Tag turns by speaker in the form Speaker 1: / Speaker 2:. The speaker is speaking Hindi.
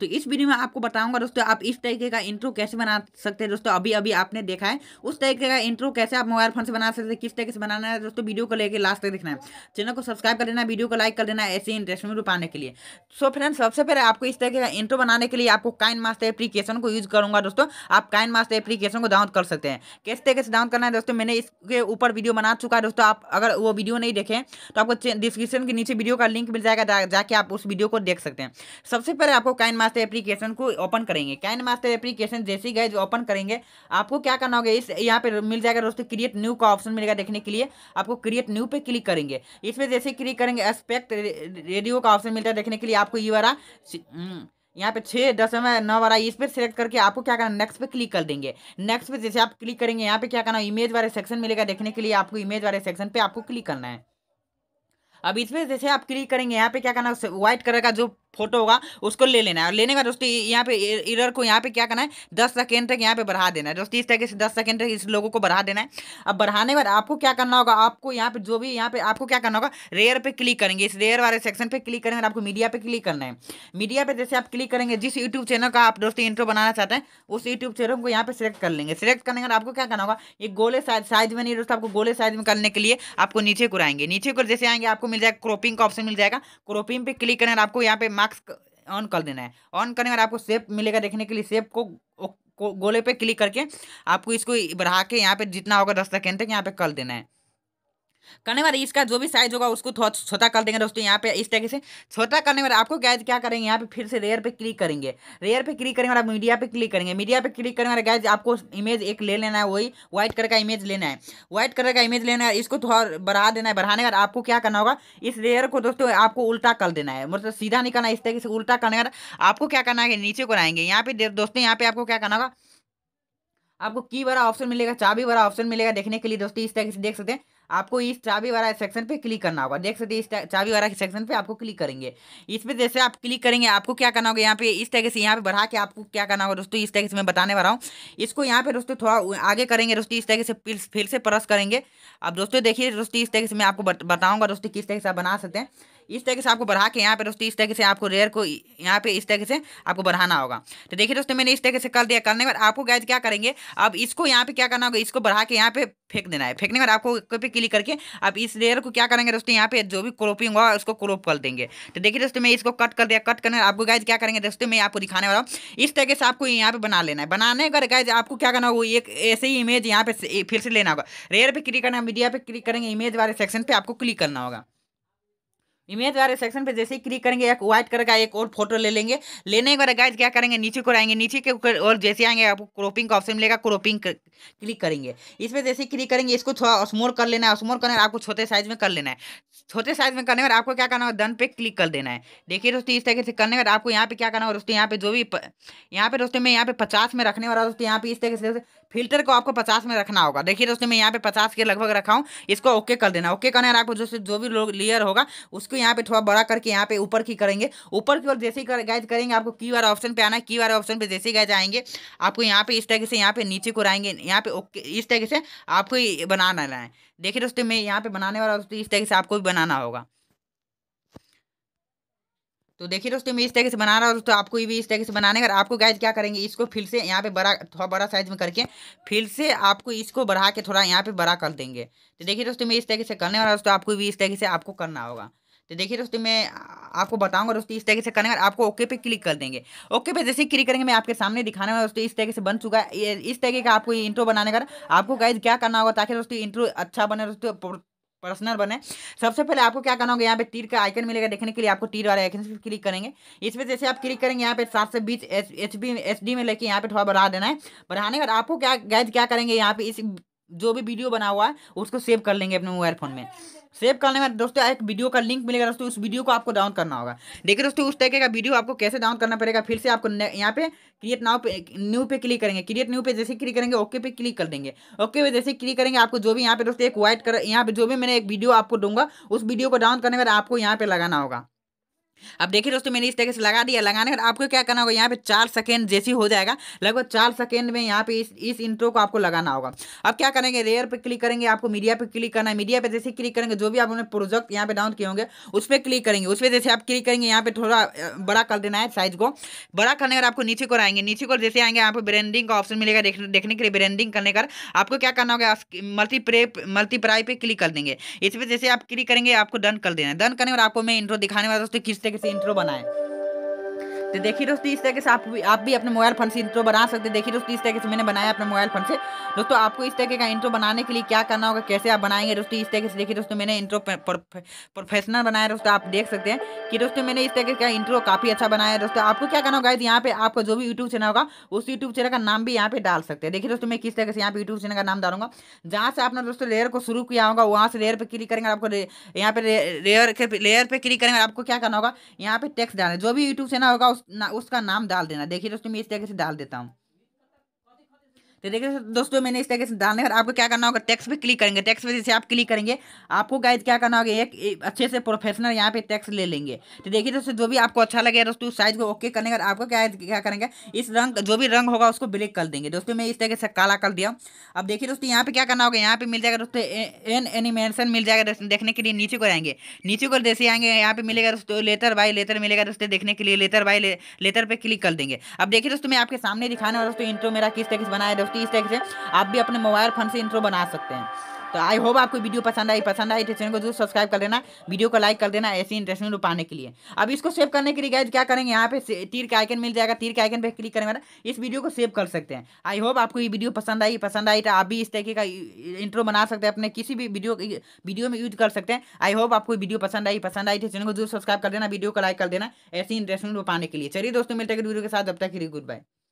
Speaker 1: दोस्तों इस वीडियो में आपको बताऊंगा दोस्तों आप इस तरीके का इंट्रो कैसे बना सकते हैं दोस्तों अभी अभी आपने देखा है उस तरीके का इंट्रो कैसे आप मोबाइल फोन से बना सकते हैं किस तरीके से बनाना है दोस्तों वीडियो को लेकर लास्ट तक देखना है चैनल को सब्सक्राइब कर देना वीडियो को लाइक कर देना ऐसे इंटरेस्ट में रुपाने के लिए सो फ्रेंड सबसे पहले आपको इस तरीके का इंट्रो बनाने के लिए आपको काइन मास्टर एप्लीकेशन को यूज करूंगा दोस्तों आप काइन मास्टर एप्लीकेशन को डाउनलोड कर सकते हैं किस तरीके से डाउन करना है दोस्तों मैंने इसके ऊपर वीडियो बना चुका है दोस्तों आप अगर वो वीडियो नहीं देखें तो आपको डिस्क्रिप्शन के नीचे वीडियो का लिंक मिल जाएगा जाके आप उस वीडियो को देख सकते हैं सबसे पहले आपको काइन मास्टर एप्लीकेशन को ओपन करेंगे कैन मास्टर एप्लीकेशन जैसे ही गए ओपन करेंगे आपको क्या करना होगा इस यहाँ पे मिल जाएगा दोस्तों क्रिएट न्यू का ऑप्शन मिलेगा देखने के लिए आपको क्रिएट न्यू पे क्लिक करेंगे इसमें जैसे क्लिक करेंगे एस्पेक्ट रेडियो का ऑप्शन मिलता है देखने के लिए आपको ये वाला हम्म, यहाँ पे छः दसवें नौ वाला इस पर सेलेक्ट करके आपको क्या करना नेक्स्ट पे क्लिक कर देंगे नेक्स्ट पे जैसे आप क्लिक करेंगे यहाँ पे क्या करना इमेज वाले सेक्शन मिलेगा देखने के लिए आपको इमेज वाले सेक्शन पे आपको क्लिक करना है अब इसमें जैसे आप क्लिक करेंगे यहाँ पे क्या करना व्हाइट कलर का जो फोटो होगा उसको ले लेना है और लेने का दोस्तों यहाँ पे इरर को यहाँ पे क्या करना है दस सेकेंड तक यहाँ पे बढ़ा देना है दोस्तों इस तरीके से दस सेकेंड तक इस लोगों को बढ़ा देना है अब बढ़ाने के बाद आपको क्या करना होगा आपको यहाँ पे जो भी यहाँ पे आपको क्या करना होगा रेयर पे क्लिक करेंगे इस रेयर वाले सेक्शन पे क्लिक करेंगे आपको मीडिया पे क्लिक करना है मीडिया पे जैसे आप क्लिक करेंगे जिस यूट्यूब चैनल का आप दोस्तों इंट्रो बनाना चाहते हैं उस यूट्यूब चैनल को यहाँ पे सिलेक्ट कर लेंगे सिलेक्ट करने के बाद आपको क्या करना होगा ये गोले साइज साइज में नहीं दोस्तों आपको गोले साइज में करने के लिए आपको नीचे को आएंगे नीचे को जैसे आएंगे आपको मिल जाएगा क्रोपिंग का ऑप्शन मिल जाएगा क्रोपिंग पे क्लिक करना आपको यहाँ पे मार्क्स ऑन कर देना है ऑन करने के बाद आपको सेप मिलेगा देखने के लिए सेप को गोले पे क्लिक करके आपको इसको बढ़ा के यहाँ पे जितना होगा दस सेकेंड तक यहाँ पे कर देना है करने वाले इसका जो भी साइज होगा उसको थोड़ा छोटा कर देंगे दोस्तों यहाँ पे इस तरीके से छोटा करने वाले आपको गैज क्या करेंगे यहाँ पे फिर से रेयर पे क्लिक करेंगे रेयर पे क्लिक करेंगे आप मीडिया पे क्लिक करेंगे मीडिया पे क्लिक करने वाला गैज आपको इमेज एक ले लेना है वही व्हाइट कलर का इमेज लेना है व्हाइट कलर का इमेज लेना है इसको थोड़ा बढ़ा देना है बढ़ाने का आपको क्या करना होगा इस रेयर को दोस्तों आपको उल्टा कर देना है मतलब सीधा नहीं करना इस तरीके से उल्टा करने का आपको क्या करना है नीचे को आएंगे यहाँ पे दोस्तों यहाँ पे आपको क्या करना होगा आपको की बड़ा ऑप्शन मिलेगा चाबी बड़ा ऑप्शन मिलेगा देखने के लिए दोस्तों इस तरीके से देख सकते हैं आपको इस चाबी वाला सेक्शन पे क्लिक करना होगा देख सकते हैं इस चाबी वाला सेक्शन पे आपको क्लिक करेंगे इस पर जैसे आप क्लिक करेंगे आपको क्या करना होगा यहाँ पे इस तरीके से यहाँ पे बढ़ा के आपको क्या करना होगा दोस्तों इस तरीके से मैं बताने वाला हूँ इसको यहाँ पे दोस्तों थोड़ा आगे करेंगे दोस्तों इस तरीके से फिर से परस करेंगे अब दोस्तों देखिए दोस्तों इस तरीके से मैं आपको बताऊँगा दोस्तों किस तरीके से आप बना सकते हैं इस तरीके से आपको बढ़ा के यहाँ पे दोस्तों इस तरीके से आपको रेयर को यहाँ पे इस तरीके से आपको बढ़ाना होगा तो देखिए दोस्तों मैंने इस तरीके से कर दिया करने के बाद आपको गैज क्या करेंगे अब इसको यहाँ पे क्या करना होगा इसको बढ़ा के यहाँ पे फेंक देना है फेंकने के बाद आपको पे क्लिक करके आप इस रेयर को क्या करेंगे दोस्तों यहाँ पे जो भी क्रॉपिंग होगा उसको क्रॉप कर देंगे तो देखिए दोस्तों मैं इसको कट कर दिया कट करने आपको गैज क्या करेंगे दोस्तों मैं आपको दिखाने वाला हूँ इस तरीके से आपको यहाँ पे बना लेना है बनाने का गैज आपको क्या करना होगा एक ऐसे ही इमेज यहाँ पे फिर से लेना होगा रेयर पर क्लिक करना मीडिया पर क्लिक करेंगे इमेज वाले सेक्शन पर आपको क्लिक करना होगा इमेज वाले सेक्शन पे जैसे ही क्लिक करेंगे एक व्हाइट कलर का एक और फोटो ले लेंगे लेने के बाद गाइज क्या करेंगे नीचे को आएंगे नीचे के और जैसे आएंगे आपको क्रोपिंग का ऑप्शन मिलेगा क्रोपिंग क्लिक करेंगे इस पर जैसे ही क्लिक करेंगे इसको थोड़ा स्मोर कर लेना है स्मोर करने आपको छोटे साइज में कर लेना है छोटे साइज में करने पर आपको क्या करना होगा डन पे क्लिक कर देना है देखिए दोस्तों इस तरीके से करने पर आपको यहाँ पे क्या करना होगा दोस्तों यहाँ पे जो भी यहाँ पे दोस्तों मैं यहाँ पे पचास में रखने वाला दोस्तों यहाँ पे इस तरीके से फिल्टर को आपको पचास में रखना होगा देखिए दोस्तों मैं यहाँ पे पचास के लगभग रखा हूँ इसको ओके कर देना ओके करने आपको जो जो भी लोग लेयर होगा उसको यहाँ पे थोड़ा बड़ा करके यहाँ पे ऊपर की करेंगे ऊपर की ओर जैसे ही गाइज करेंगे आपको क्यू आर ऑप्शन पे आना है की वाला ऑप्शन पे जैसे ही गैज आएंगे आपको यहाँ पे इस तरीके से यहाँ पे नीचे को आएंगे यहाँ पे ओके इस तरीके से आपको बनाना है देखिए दोस्तों मैं यहाँ पे बनाने वाला दोस्तों इस तरीके से आपको भी बनाना होगा तो देखिए दोस्तों मैं इस तरीके से बना रहा हूँ दोस्तों आपको ये भी इस तरीके से बनाने अगर आपको गैज क्या करेंगे इसको फिर से यहाँ पे बड़ा थोड़ा बड़ा साइज में करके फिर से आपको इसको बढ़ा के थोड़ा यहाँ पे बड़ा कर देंगे तो देखिए दोस्तों मैं इस तरीके से करने वाला दोस्तों आपको भी इस तरीके से आपको करना होगा तो देखिए दोस्तों मैं आपको बताऊंगा दोस्तों इस तरीके से करने आपको ओके पे क्लिक कर देंगे ओके पे जैसे ही क्लिक करेंगे मैं आपके सामने दिखाने वाला दोस्तों इस तरीके से बन चुका है इस तरीके का आपको इंट्रो बनाने का आपको गाइज क्या करना होगा ताकि दोस्तों इंट्रो अच्छा बने दोस्तों पर्सनल बने सबसे पहले आपको क्या करना होगा यहाँ पे तीर का आइकन मिलेगा देखने के लिए आपको तीर वाले आइकन पर क्लिक करेंगे इसमें जैसे आप क्लिक करेंगे यहाँ पे सात से बीस एच बी एच डी में लेके यहाँ पे थोड़ा बढ़ा देना है बढ़ाने के बाद आपको क्या गैज क्या करेंगे यहाँ पे इस जो भी वीडियो बना हुआ है उसको सेव कर लेंगे अपने मोबाइल फोन में सेव करने में दोस्तों एक वीडियो का लिंक मिलेगा दोस्तों उस वीडियो को आपको डाउन करना होगा देखिए दोस्तों उस तरीके का वीडियो आपको कैसे डाउन करना पड़ेगा फिर से आपको यहाँ पे क्रिएट नाउ पे न्यू पे क्लिक करेंगे क्रिएट न्यू पे जैसे क्लिक करेंगे ओके पे क्लिक कर देंगे ओके पे जैसे क्लिक करेंगे आपको जो भी यहाँ पे दोस्तों एक व्हाइट कलर यहाँ पे जो भी मैंने एक वीडियो आपको दूंगा उस वीडियो को डाउन करने के बाद आपको यहाँ पे लगाना होगा अब देखिए दोस्तों मैंने इस तरीके से लगा दिया लगाने का आपको क्या करना होगा यहाँ पे चार सेकेंड जैसी हो जाएगा लगभग चार सेकेंड में यहाँ पे इस इस इंट्रो को आपको लगाना होगा अब क्या करेंगे रेयर पे क्लिक करेंगे आपको मीडिया पे क्लिक करना है मीडिया पे जैसे क्लिक करेंगे जो भी आपने प्रोजेक्ट यहाँ पे डाउन किए होंगे उस पर क्लिक करेंगे उस पर जैसे आप क्लिक करेंगे यहाँ पे थोड़ा बड़ा कर देना है साइज को बड़ा करने का आपको नीचे को आएंगे नीचे को जैसे आएंगे यहाँ पे ब्रांडिंग का ऑप्शन मिलेगा देखने के लिए ब्रांडिंग करने का आपको क्या करना होगा मल्टीप्रे मल्टीप्राई पे क्लिक कर देंगे इस पर जैसे आप क्लिक करेंगे आपको डन कर देना है डन करने और आपको मैं इंट्रो दिखाने वाला दोस्तों किस तरह किसी इंट्रो बनाए तो देखिए दोस्तों इस तरीके से आप भी आप भी अपने मोबाइल फ़ोन से इंट्रो बना सकते हैं देखिए दोस्तों इस तरीके से मैंने बनाया अपने मोबाइल फ़ोन से दोस्तों आपको इस तरीके का इंट्रो बनाने के लिए क्या करना होगा कैसे आप बनाएंगे दोस्तों इस तरीके से देखिए दोस्तों मैंने इंट्रो प्रोफेशनल बनाया दोस्तों आप देख सकते हैं कि दोस्तों मैंने इस तरीके का इंट्रो काफ़ी अच्छा बनाया दोस्तों आपको क्या करना होगा यहाँ पे आपको जो भी यूट्यूब चैनल होगा उस यूट्यूब चैनल का नाम भी यहाँ पे डाल सकते हैं देखिए दोस्तों मैं किस तरीके से यहाँ पे यूट्यूब चैनल का नाम डालूंगा जहाँ से आपने दोस्तों लेयर को शुरू किया होगा वहाँ से लेयर पर क्लिक करेंगे आपको यहाँ पे लेयर लेयर पर क्लिक करेंगे आपको क्या करना होगा यहाँ पे टेक्स डालना जो भी यूट्यूब चैनल होगा उस उस ना, उसका नाम डाल देना देखिए दोस्तों मैं इस तरीके से डाल देता हूँ तो देखिए दोस्तों मैंने इस तरीके से डालने के आपको क्या करना होगा टैक्स पे क्लिक करेंगे टैक्स पे जैसे आप क्लिक करेंगे आपको गाइड क्या करना होगा एक अच्छे से प्रोफेशनल यहाँ पे टैक्स ले लेंगे तो देखिए दोस्तों जो भी आपको अच्छा लगेगा दोस्तों साइज को ओके करने का आपको क्या क्या करेंगे इस रंग जो भी रंग होगा उसको ब्लैक कर देंगे दोस्तों मैं इस तरीके से काला कर दिया अब देखिए दोस्तों यहाँ पे क्या करना होगा यहाँ पे मिल जाएगा दोस्तों एन एनिमेशन मिल जाएगा देखने के लिए नीचे को आएंगे नीचे को जैसे आएंगे यहाँ पे मिलेगा दोस्तों लेटर बाई लेटर मिलेगा दोस्तों देखने के लिए लेटर बाई लेटर पर क्लिक कर देंगे अब देखिए दोस्तों मैं आपके सामने दिखाने वाला दोस्तों इंट्रो मेरा किस तरीके से बना है दोस्तों दोस्तों इस तरीके से आप भी अपने मोबाइल फ़ोन से इंट्रो बना सकते हैं तो आई होप आपको वीडियो पसंद आई पसंद आई तो चैनल को जरूर सब्सक्राइब कर देना वीडियो को लाइक कर देना ऐसी इंटरेस्टिंग रूप पाने के लिए अब इसको सेव करने के लिए गाइज क्या करेंगे यहाँ पे तीर का आइकन मिल जाएगा तीर के आइकन पे क्लिक करेंगे ना इस वीडियो को सेव कर सकते हैं आई होप आपको ये वीडियो पसंद आई पसंद आई तो आप भी इस तरीके का इंट्रो बना सकते हैं अपने किसी भी वीडियो वीडियो में यूज कर सकते हैं आई होप आपको वीडियो पसंद आई पसंद आई तो चैनल को जरूर सब्सक्राइब कर देना वीडियो को लाइक कर देना ऐसी इंटरेस्टिंग रूप पाने के लिए चलिए दोस्तों मिलते हैं वीडियो के साथ अब तक के लिए गुड बाय